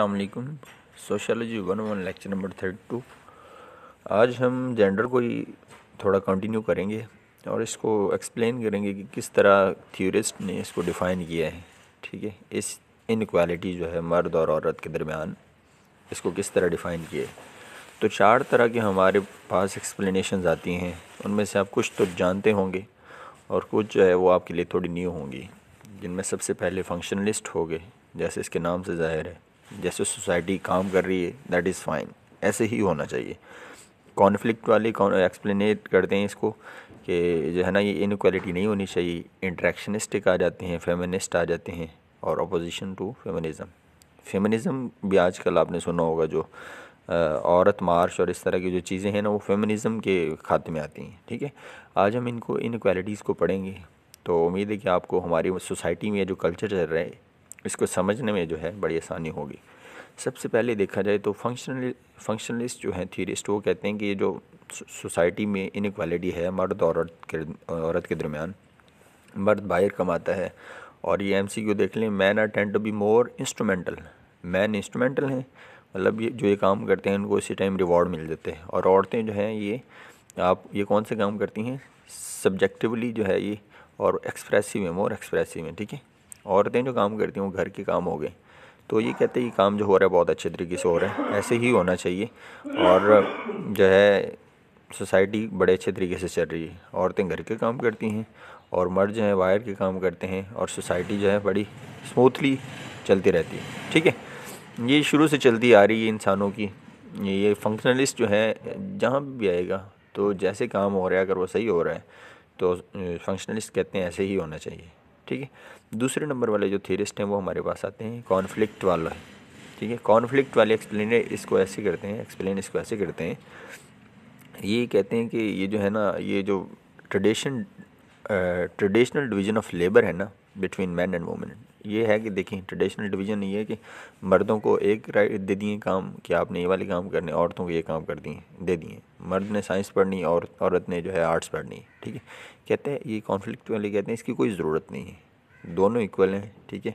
असलकुम sociology one one lecture number thirty two आज हम जेंडर को ही थोड़ा कंटिन्यू करेंगे और इसको एक्सप्लेन करेंगे कि किस तरह थ्योरिस्ट ने इसको डिफ़ाइन किया है ठीक है इस इनक्वालिटी जो है मर्द और औरत के दरमियान इसको किस तरह डिफ़ाइन किया है तो चार तरह के हमारे पास एक्सप्लेनेशन आती हैं उनमें से आप कुछ तो जानते होंगे और कुछ जो है वो आपके लिए थोड़ी न्यू होंगी जिनमें सबसे पहले फंक्शनलिस्ट हो गए जैसे इसके नाम से ज़ाहिर है जैसे सोसाइटी काम कर रही है दैट इज़ फाइन ऐसे ही होना चाहिए कॉन्फ्लिक्ट वाले एक्सप्लेनेट करते हैं इसको कि जो है ना ये इनक्वालिटी नहीं होनी चाहिए इंट्रैक्शनिस्टिक आ जाते हैं फेमिनिस्ट आ जाते हैं और अपोजिशन टू फेमिनिज़म फेमिनिज़म भी आजकल आपने सुना होगा जो औरत मार्च और इस तरह की जो चीज़ें हैं ना वो फेमिनिज़म के खाते में आती हैं ठीक है आज हम इनको इनक्वालिटीज़ को पढ़ेंगे तो उम्मीद है कि आपको हमारी सोसाइटी में जो कल्चर चल रहा है इसको समझने में जो है बड़ी आसानी होगी सबसे पहले देखा जाए तो फंक्शनल फंक्शनलिस्ट जो हैं थीरिस्ट वो कहते हैं कि ये जो सोसाइटी में इनक्वालिटी है मर्द और औरत के औरत के दरमियान मर्द बाहर कमाता है और ये एम सी देख लें men are tend to be more instrumental men instrumental हैं मतलब ये जो ये काम करते हैं उनको इसी टाइम रिवॉर्ड मिल जाते हैं और औरतें जो हैं ये आप ये कौन से काम करती हैं सब्जेक्टिवली जो है ये और एक्सप्रेसिव है मोर एक्सप्रेसिव है ठीक है औरतें जो काम करती हैं वो घर के काम हो गए तो ये कहते हैं ये काम जो हो रहा है बहुत अच्छे तरीके से हो रहा है ऐसे ही होना चाहिए और जो है सोसाइटी बड़े अच्छे तरीके से चल रही है औरतें घर के काम करती हैं और मर्द जो है वायर के काम करते हैं और सोसाइटी जो है बड़ी स्मूथली चलती रहती है ठीक है ये शुरू से चलती आ रही है इंसानों की ये फंक्शनलिस्ट जो है जहाँ भी आएगा तो जैसे काम हो रहा है अगर वो सही हो रहा है तो फंक्शनलिस्ट कहते हैं ऐसे ही होना चाहिए ठीक है दूसरे नंबर वाले जो थेरिस्ट हैं वो हमारे पास आते हैं कॉन्फ्लिक्ट वाला है ठीक है कॉन्फ्लिक्ट वाले एक्सप्लेन इसको ऐसे करते हैं एक्सप्लेन इसको ऐसे करते हैं ये कहते हैं कि ये जो है ना ये जो tradition traditional division of labour है ना बिटवीन मैन एंड वुमेन ये है कि देखें ट्रेडिशनल डिवीज़न ये है कि मर्दों को एक राइट दे दिए काम कि आपने ये वाले काम करने औरतों को ये काम कर दिए दे दिए मर्द ने साइंस पढ़नी और औरत ने जो है आर्ट्स पढ़नी ठीक है कहते हैं ये कॉन्फ्लिक्ट वाले कहते हैं इसकी कोई ज़रूरत नहीं है दोनों इक्वल हैं ठीक है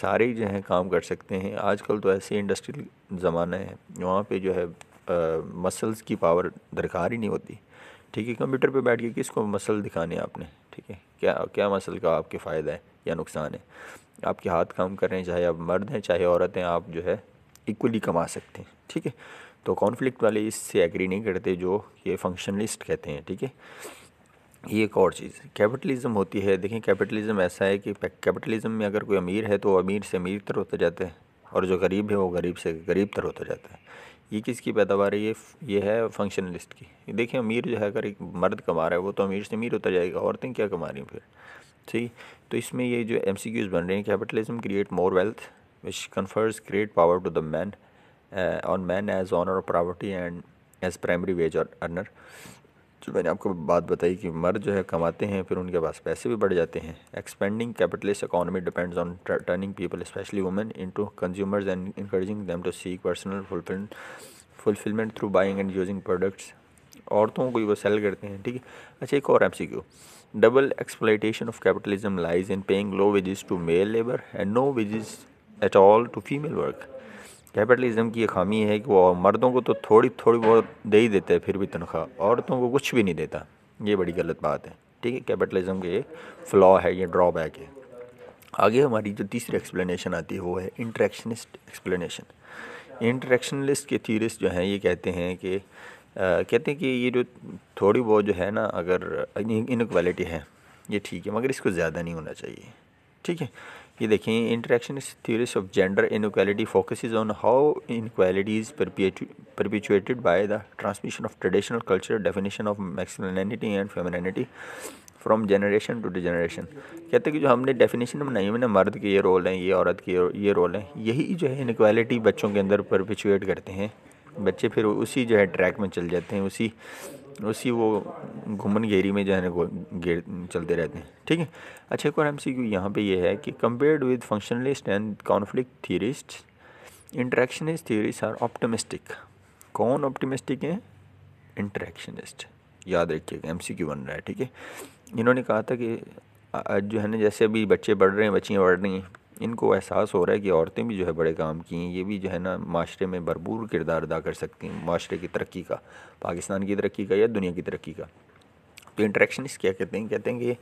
सारे जो है काम कर सकते हैं आजकल तो ऐसे इंडस्ट्रियल ज़माना है वहाँ पर जो है मसल्स की पावर दरकार ही नहीं होती ठीक है कंप्यूटर पर बैठ के किसको मसल दिखाने आपने ठीक है क्या क्या मसल का आपके फ़ायदा है या नुकसान है आपके हाथ काम कर रहे हैं चाहे आप मर्द हैं चाहे औरत हैं आप जो है इक्वली कमा सकते हैं ठीक है तो कॉन्फ्लिक्ट वाले इससे एग्री नहीं करते जो ये फंक्शनलिस्ट कहते हैं ठीक है ये एक और चीज़ कैपिटलिज्म होती है देखें कैपिटलिज्म ऐसा है कि कैपिटलिज्म में अगर कोई अमीर है तो अमीर से अमीर तर होता जाता है और जो गरीब है वो गरीब से गरीब तर होता जाता है ये किसकी पैदावार है ये ये है फंक्शनलिस्ट की देखें अमीर जो है अगर एक मर्द कमा रहा है वो तो अमीर से अमीर होता जाएगा औरतें क्या कमा रही हैं फिर ठीक तो इसमें ये जो एम सी क्यूज़ बन रहे हैं capitalism create more wealth which confers great power to the men on men as owner of property and as primary wage earner जो मैंने आपको बात बताई कि मर्द जो है कमाते हैं फिर उनके पास पैसे भी बढ़ जाते हैं expanding capitalist economy depends on turning people especially women into consumers and encouraging them to seek personal fulfil fulfilment through buying and using products औरतों को वो सेल करते हैं ठीक है अच्छा एक और M C Q double exploitation of capitalism lies in paying low wages to male labour and no wages at all to female work capitalism की ये खामी है कि वो मर्दों को तो थोड़ी थोड़ी बहुत दे ही देता है फिर भी तनख्वाह औरतों को कुछ भी नहीं देता ये बड़ी गलत बात है ठीक है कैपिटलिज्म के फ्लॉ है ये ड्रॉबैक है आगे हमारी जो तीसरी एक्सप्लेनेशन आती है वो है इंट्रैक्शनिस्ट एक्सप्लेनेशन इंट्रैक्शनलिस्ट के थीरिस्ट जो हैं ये कहते हैं कि कहते हैं कि ये जो थोड़ी बहुत जो है ना अगर इनक्वालिटी है ये ठीक है मगर इसको ज़्यादा नहीं होना चाहिए ठीक है ये देखें interaction theories of gender inequality focuses on how inequalities perpetuated by the transmission of traditional culture definition of masculinity and femininity from generation to generation कहते हैं कि जो हमने डेफिनेशन बनाई है ना मर्द के ये रोल हैं ये औरत के ये रोल हैं यही जो है इनक्वालिटी बच्चों के अंदर परपिचुएट करते हैं बच्चे फिर उसी जो है ट्रैक में चल जाते हैं उसी उसी वो घुमन घेरी में जो है ना घेर चलते रहते हैं ठीक है अच्छा एक और एम सी क्यू यहाँ पर यह है कि compared with functionalist and conflict theorist interactionist theories are optimistic कौन ऑप्टोमिस्टिक हैं इंट्रैक्शनिस्ट याद रखिएगा एम सी क्यू बन रहा है ठीक है इन्होंने कहा था कि जो है ना जैसे अभी बच्चे बढ़ रहे हैं बच्चियाँ बढ़ रही हैं इनको एहसास हो रहा है कि औरतें भी जो है बड़े काम की हैं ये भी जो है ना माशरे में भरपूर किरदार अदा कर सकती हैं माशरे की तरक्की का पाकिस्तान की तरक्की का या दुनिया की तरक्की का तो इंटरेक्शनिस्ट क्या कहते हैं कहते हैं कि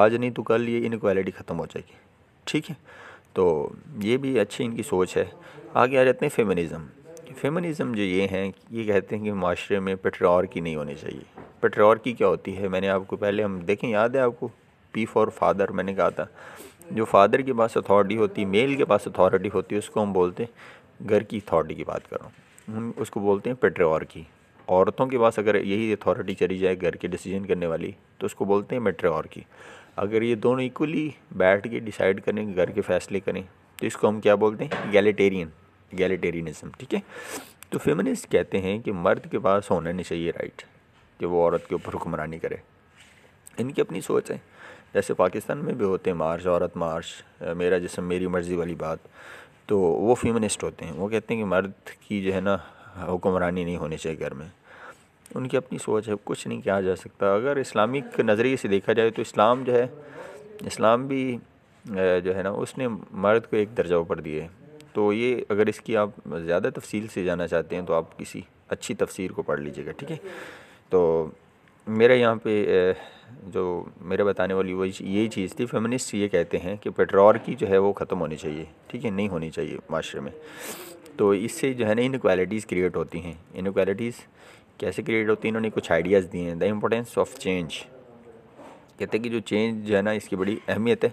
आज नहीं तो कल ये इनक्वालिटी ख़त्म हो जाएगी ठीक है तो ये भी अच्छी इनकी सोच है आगे आ जाते हैं फेमनिज़म फेमनिज़म जो ये हैं ये कहते हैं कि माशरे में पेट्रोर की नहीं होनी चाहिए पेट्रोर की क्या होती है मैंने आपको पहले हम देखें याद है आपको पी फॉर फादर मैंने कहा था जो फादर के पास अथॉरिटी होती है मेल के पास अथॉरिटी होती है उसको हम बोलते हैं घर की अथॉरिटी की बात करो उसको बोलते हैं पेट्रोर की औरतों के पास अगर यही अथॉरिटी चली जाए घर के डिसीजन करने वाली तो उसको बोलते हैं मेट्रोर की अगर ये दोनों इक्वली बैठ के डिसाइड करें घर के फैसले करें तो इसको हम क्या बोलते हैं गैलेटेरियन गैलेटेरियनिज्म ठीक है तो फेमिनिस्ट कहते हैं कि मर्द के पास होना नहीं चाहिए राइट कि वो औरत के ऊपर हुक्मरानी करे इनकी अपनी सोच है जैसे पाकिस्तान में भी होते हैं मार्च औरत मार्च मेरा जिसम मेरी मर्ज़ी वाली बात तो वो फीमनिस्ट होते हैं वो कहते हैं कि मर्द की जो है ना हुक्मरानी नहीं होनी चाहिए घर में उनकी अपनी सोच है कुछ नहीं किया जा सकता अगर इस्लामिक नज़रिए से देखा जाए तो इस्लाम जो है इस्लाम भी जो है ना उसने मर्द को एक दर्जा ऊपर दिए तो ये अगर इसकी आप ज़्यादा तफसील से जाना चाहते हैं तो आप किसी अच्छी तफसीर को पढ़ लीजिएगा ठीक है तो मेरा यहाँ पे जो मेरे बताने वाली वही यही चीज़ थी फेमनिस्ट ये कहते हैं कि पेट्रोल की जो है वो ख़त्म होनी चाहिए ठीक है नहीं होनी चाहिए माशरे में तो इससे जो है ना इनक्वालिटीज़ क्रिएट होती हैं इनक्वालिटीज़ कैसे क्रिएट होती हैं इन्होंने कुछ आइडियाज़ दिए हैं द इम्पोर्टेंस ऑफ चेंज कहते हैं कि जो चेंज जो है ना इसकी बड़ी अहमियत है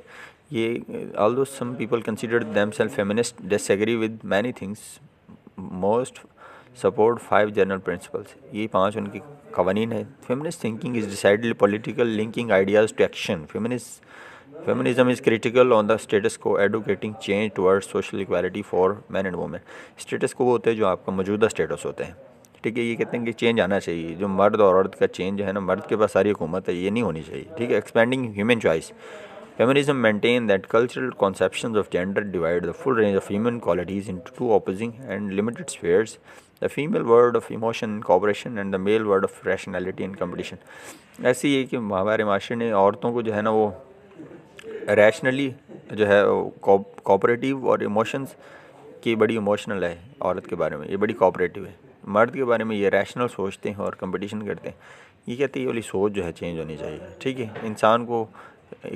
ये although some people consider them self feminist disagree with many things most support five general principles ये पांच उनकी कवानीन है feminist thinking is decidedly political linking ideas to action feminist is critical on the status quo advocating change change social equality for men and women status quo होते हैं जो आपका मौजूदा स्टेटस होते हैं ठीक है ये कहते हैं कि चेंज आना चाहिए जो मर्द और औरत का चेंज है ना मर्द के पास सारी हुकूमत है ये नहीं होनी चाहिए ठीक है expanding human choice feminism maintain that cultural conception of gender divide the full range of human qualities into opposing and limited spheres the female word of emotion cooperation and the male word of rationality and competition ऐसी ये कि हमारे माशरे ने औरतों को जो है ना वो रैशनली जो है कोऑपरेटिव और इमोशंस की बड़ी इमोशनल है औरत के बारे में ये बड़ी कोऑपरेटिव है मर्द के बारे में ये रैशनल सोचते हैं और कंपटीशन करते हैं ये कहते हैं ये वाली सोच जो है चेंज होनी चाहिए ठीक है इंसान को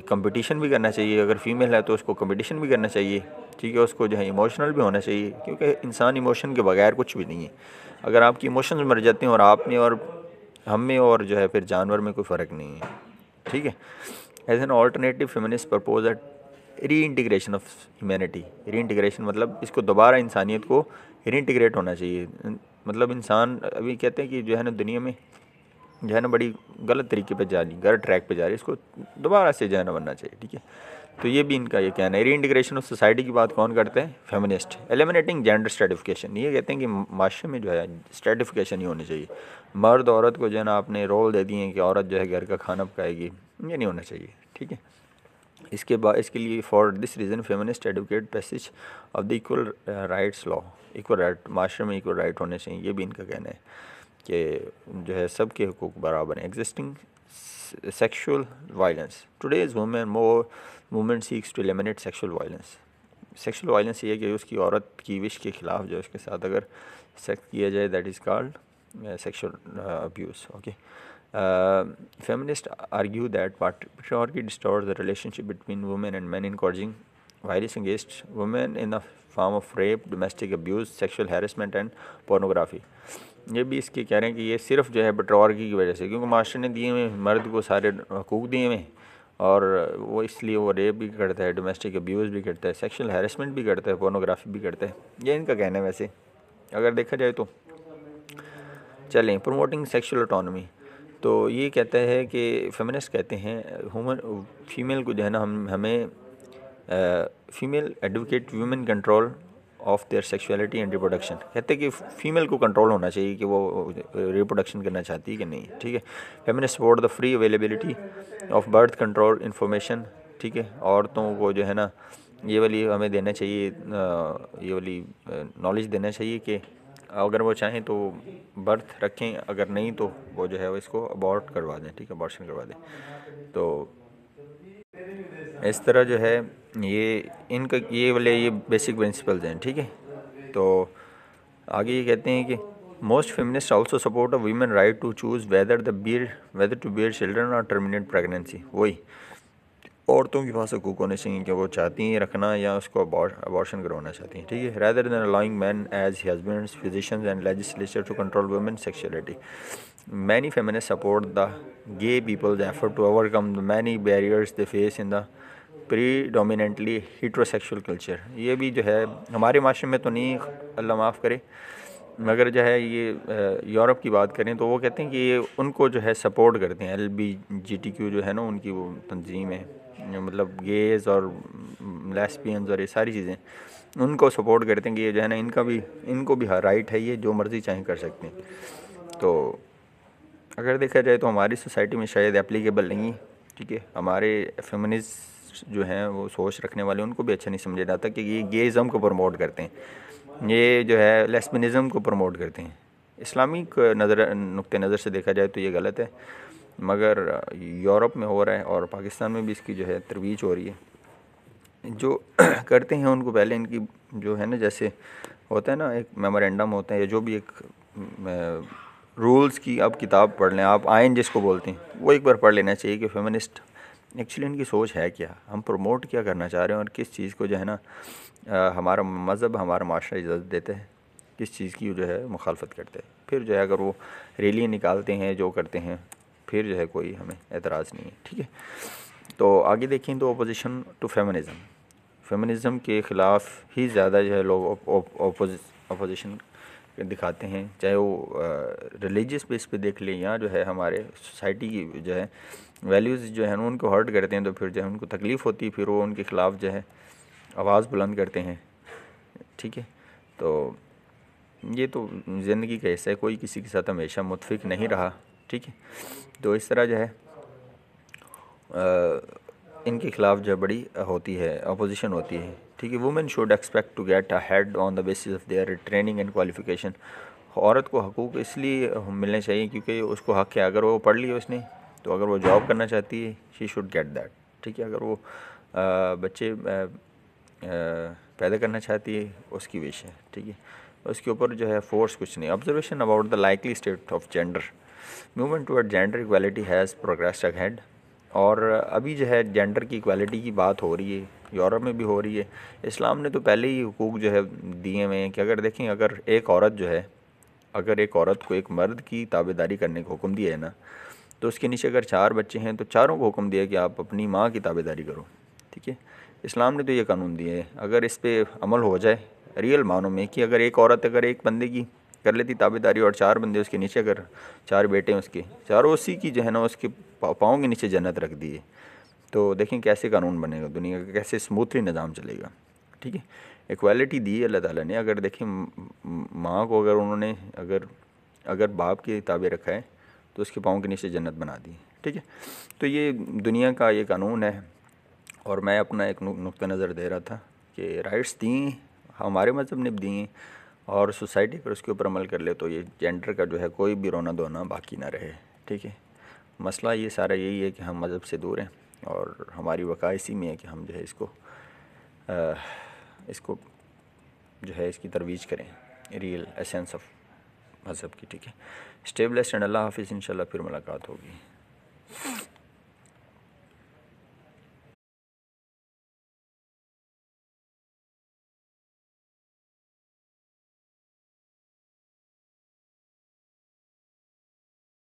कंपटीशन भी करना चाहिए अगर फीमेल है तो उसको कंपटीशन भी करना चाहिए ठीक है उसको जो है इमोशनल भी होना चाहिए क्योंकि इंसान इमोशन के बगैर कुछ भी नहीं है अगर आपकी इमोशन मर जाते हैं और आप में और हम में और जो है फिर जानवर में कोई फ़र्क नहीं है ठीक है as an alternative feminist propose at reintegration of humanity reintegration मतलब इसको दोबारा इंसानियत को री इंटीग्रेट होना चाहिए मतलब इंसान अभी कहते हैं कि जो है ना दुनिया में जो है ना बड़ी गलत तरीके पर जा रही गलत ट्रैक पर जा रही है इसको दोबारा से जो बनना चाहिए ठीक है तो ये भी इनका ये कहना है री इंटीग्रेशन ऑफ सोसाइटी की बात कौन करते हैं फेमिनिस्ट एलिमिनेटिंग जेंडर स्ट्रेटिफिकेशन ये कहते हैं कि माशरे में जो है स्ट्रेटिफिकेशन ही होनी चाहिए मर्द औरत को जो है ना आपने रोल दे दिए हैं कि औरत जो है घर का खाना पकाएगी ये नहीं होना चाहिए ठीक है इसके बाद इसके लिए for this reason feminist advocate passage of the equal rights law equal right माशरे में इक्वल राइट होने चाहिए ये भी इनका कहना है कि जो है सब के हकूक़ बराबर हैं existing sexual violence today's women more women seeks to eliminate sexual violence sexual violence ये कि उसकी औरत की विश के ख़िलाफ़ जो है उसके साथ अगर सेक्स किया जाए that is called sexual abuse okay feminist argue that patriarchy distort the relationship between women and men encouraging violence against women in the form of rape domestic abuse sexual harassment and pornography ये भी इसके कह रहे हैं कि ये सिर्फ जो है बटवारगी की वजह से क्योंकि माशरे ने दिए हुए मर्द को सारे हकूक दिए हुए और वो इसलिए वो रेप भी करता है डोमेस्टिक अब्यूज़ भी करता है सेक्शुअल हेरसमेंट भी करता है पोर्नोग्राफी भी करता है ये इनका कहना है वैसे अगर देखा जाए तो चलें प्रोमोटिंग सेक्शुअल ऑटोनमी तो ये कहता है कि फेमिनिस्ट कहते हैं हुमन फीमेल को जो है ना हम हमें female advocate women control of their sexuality and reproduction कहते हैं कि फीमेल को कंट्रोल होना चाहिए कि वो रिप्रोडक्शन करना चाहती है कि नहीं ठीक है feminist support the free availability of birth control information ठीक है औरतों को जो है ना ये वाली हमें देना चाहिए ये वाली नॉलेज देना चाहिए कि अगर वो चाहें तो बर्थ रखें अगर नहीं तो वो जो है वो इसको अबॉर्ट करवा दें ठीक है अबॉर्शन करवा दें तो इस तरह जो है ये इनका ये वाले ये बेसिक प्रिंसिपल्स हैं ठीक है तो आगे ये कहते हैं कि most feminist also support a women right to choose whether the bear whether to bear children और टर्मिनेट प्रेगनेंसी वही औरतों के पास हकूक होने चाहिए कि वो चाहती हैं रखना या उसको अबॉर्शन करवाना चाहती हैं ठीक है rather than allowing men as husbands physician and legislature to control women sexuality many feminist support the gay peoples effort to overcome the many barriers the face in the pre predominantly heterosexual culture ये भी जो है हमारे माशरे में तो नहीं अल्लाह माफ़ करे मगर जो है ये यूरोप की बात करें तो वो कहते हैं कि ये उनको जो है सपोर्ट करते हैं L B G T Q जो है ना उनकी वो तंजीम है मतलब गेज़ और लेस्पियंस और ये सारी चीज़ें उनको सपोर्ट करते हैं कि ये जो है ना इनका भी इनको भी राइट हाँ, है ये जो मर्ज़ी चाहें कर सकते हैं तो अगर देखा जाए तो हमारी सोसाइटी में शायद एप्लीकेबल नहीं है ठीक है हमारे फेमनिज जो हैं वो सोच रखने वाले उनको भी अच्छा नहीं समझा जाता कि ये गेज़म को प्रमोट करते हैं ये जो है लेसमिनिज़म को प्रमोट करते हैं इस्लामिक नज़र नुक़ नज़र से देखा जाए तो ये गलत है मगर यूरोप में हो रहा है और पाकिस्तान में भी इसकी जो है तरवीज हो रही है जो करते हैं उनको पहले इनकी जो है ना जैसे होता है ना एक मेमोरेंडम होता है या जो भी एक रूल्स की आप किताब पढ़ लें आप आयन जिसको बोलते हैं वो एक बार पढ़ लेना चाहिए कि फेमिनिस्ट एक्चुअली इनकी सोच है क्या हम प्रमोट क्या करना चाह रहे हैं और किस चीज़ को जो है ना हमारा मज़हब हमारा माशरा इजाज़त देते हैं किस चीज़ की जो है मुखालफत करते हैं फिर जो है अगर वो रैलियाँ निकालते हैं जो करते हैं फिर जो है कोई हमें एतराज़ नहीं है ठीक है तो आगे देखें तो अपोजिशन टू फेमनिज़म फेमनिज़म के ख़िलाफ़ ही ज़्यादा जो है लोग अपोजिशन दिखाते हैं चाहे वो रिलीजियस बेस पे देख लें या जो है हमारे सोसाइटी की जो है वैल्यूज़ जो है उनको हर्ट करते हैं तो फिर जो है उनको तकलीफ़ होती है फिर वो उनके ख़िलाफ़ जो है आवाज़ बुलंद करते हैं ठीक है तो ये तो ज़िंदगी का हिस्सा है कोई किसी के साथ हमेशा मुतफिक नहीं रहा ठीक है तो इस तरह जो है आ, इनके ख़िलाफ़ जो बड़ी होती है अपोजिशन होती है ठीक है women should expect to get ahead on the basis of their training and qualification औरत को हकूक़ इसलिए मिलने चाहिए क्योंकि उसको हक है अगर वो पढ़ लिया उसने तो अगर वो जॉब करना चाहती है शी शुड गेट दैट ठीक है अगर वो आ, बच्चे आ, आ, पैदा करना चाहती है उसकी विश है ठीक है उसके ऊपर जो है फोर्स कुछ नहीं observation about the likely state of gender movement toward gender equality has progress ahead और अभी जो है जेंडर की इक्वालिटी की बात हो रही है यूरोप में भी हो रही है इस्लाम ने तो पहले ही हकूक़ जो है दिए हुए हैं कि अगर देखें अगर एक औरत जो है अगर एक औरत को एक मर्द की ताबेदारी करने का हुक्म दिया है ना तो उसके नीचे अगर चार बच्चे हैं तो चारों को हुक्म दिया कि आप अपनी माँ की ताबेदारी करो ठीक है इस्लाम ने तो ये कानून दिया है अगर इस पर अमल हो जाए रियल मानों में कि अगर एक औरत अगर एक बंदे की कर लेती ताबेदारी और चार बंदे उसके नीचे अगर चार बेटे हैं उसके चारों उसी की जो है ना उसके पाँव के नीचे जन्नत रख दिए तो देखें कैसे कानून बनेगा दुनिया का कैसे स्मूथली निज़ाम चलेगा ठीक है इक्वालिटी दी अल्लाह ताला ने अगर देखें माँ को अगर उन्होंने अगर अगर बाप के ताबे रखा है तो उसके पाँव के नीचे जन्नत बना दी ठीक है तो ये दुनिया का ये कानून है और मैं अपना एक नुक़ नज़र दे रहा था कि राइट्स दी हमारे मज़हब ने दिए और सोसाइटी पर उसके ऊपर अमल कर ले तो ये जेंडर का जो है कोई भी रोना धोना बाकी ना रहे ठीक है मसला ये सारा यही है कि हम मज़हब से दूर हैं और हमारी वक़ा इसी में है कि हम जो है इसको आ, इसको जो है इसकी तरवीज करें रियल एसेंस ऑफ मज़हब की ठीक है स्टेबलेस स्टैंड अल्लाह हाफिज़ इन फिर मुलाकात होगी